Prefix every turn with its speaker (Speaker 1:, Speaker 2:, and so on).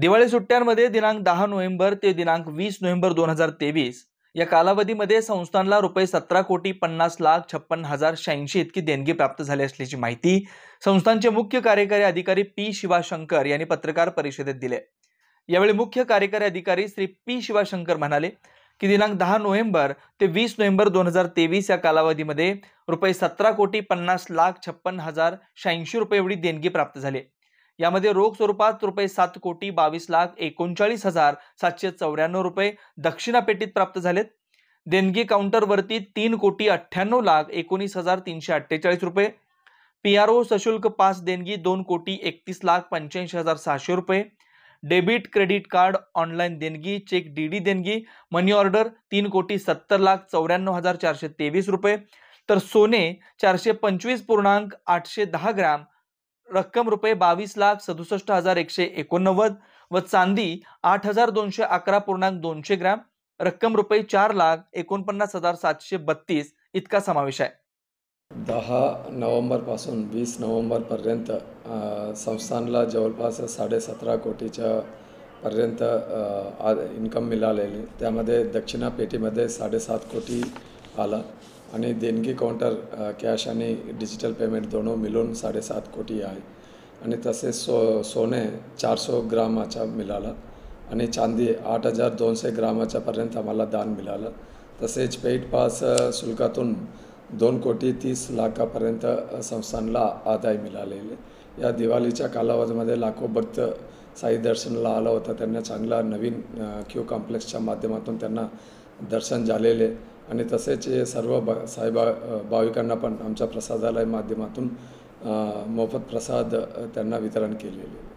Speaker 1: दिवाळी सुट्ट्यांमध्ये दिनांक दहा नोव्हेंबर ते दिनांक वीस नोव्हेंबर दोन हजार तेवीस या कालावधीमध्ये संस्थानला रुपये सतरा कोटी पन्नास लाख छप्पन हजार शहाऐंशी इतकी देणगी प्राप्त झाली असल्याची माहिती संस्थानचे मुख्य कार्यकारी अधिकारी पी शिवाशंकर यांनी पत्रकार परिषदेत दिले यावेळी मुख्य कार्यकारी अधिकारी श्री पी शिवाशंकर म्हणाले की दिनांक दहा नोव्हेंबर ते वीस नोव्हेंबर दोन हजार तेवीस या कालावधीमध्ये रुपये सतरा कोटी पन्नास लाख छप्पन हजार शहाऐंशी रुपये एवढी देणगी प्राप्त झाली यामध्ये रोख स्वरूपात रुपये सात कोटी बावीस लाख एकोणचाळीस हजार सातशे चौऱ्याण्णव रुपये दक्षिणा पेटीत प्राप्त झालेत देणगी काउंटरवरती तीन कोटी अठ्ठ्याण्णव लाख एकोणीस हजार तीनशे अठ्ठेचाळीस रुपये पी आर ओ सशुल्क पास देणगी दोन कोटी एकतीस लाख पंच्याऐंशी हजार सहाशे रुपये डेबिट क्रेडिट कार्ड ऑनलाईन देणगी चेक डी डी देणगी मनी ऑर्डर तीन कोटी सत्तर लाख चौऱ्याण्णव हजार चारशे तेवीस रुपये तर सोने चारशे पंचवीस पूर्णांक आठशे दहा ग्रॅम रक्कम रुपये बावीस लाख सदुसष्ट हजार एकशे एकोणनव्वद व चांदी आठ हजार दोनशे अकरा पूर्णांक दोनशे ग्रॅम रक्कम रुपये चार लाख एकोणपन्नास हजार सातशे बत्तीस इतका समावेश आहे
Speaker 2: दहा नोव्हेंबरपासून वीस नोव्हेंबरपर्यंत संस्थानला जवळपास साडेसतरा कोटीच्या पर्यंत इन्कम मिळालेली त्यामध्ये दक्षिणा पेटीमध्ये साडेसात कोटी आला आणि देणगी काउंटर कॅश आणि डिजिटल पेमेंट दोन मिळून साडेसात कोटी आहे आणि तसेच सो सोने चारशे ग्रामाचा मिळाला आणि चांदी आठ हजार दोनशे ग्रामाच्यापर्यंत आम्हाला दान मिळालं तसेच पेट पास शुल्कातून दोन कोटी तीस लाखापर्यंत संस्थांना आदाय मिळालेले या दिवाळीच्या कालावधीमध्ये लाखो भक्त साई दर्शनला आला होता त्यांना चांगला नवीन क्यू कॉम्प्लेक्सच्या माध्यमातून त्यांना दर्शन झालेले आणि तसेच सर्व बा साईबा भाविकांना पण आमच्या प्रसादालय माध्यमातून मोफत प्रसाद त्यांना वितरण केलेले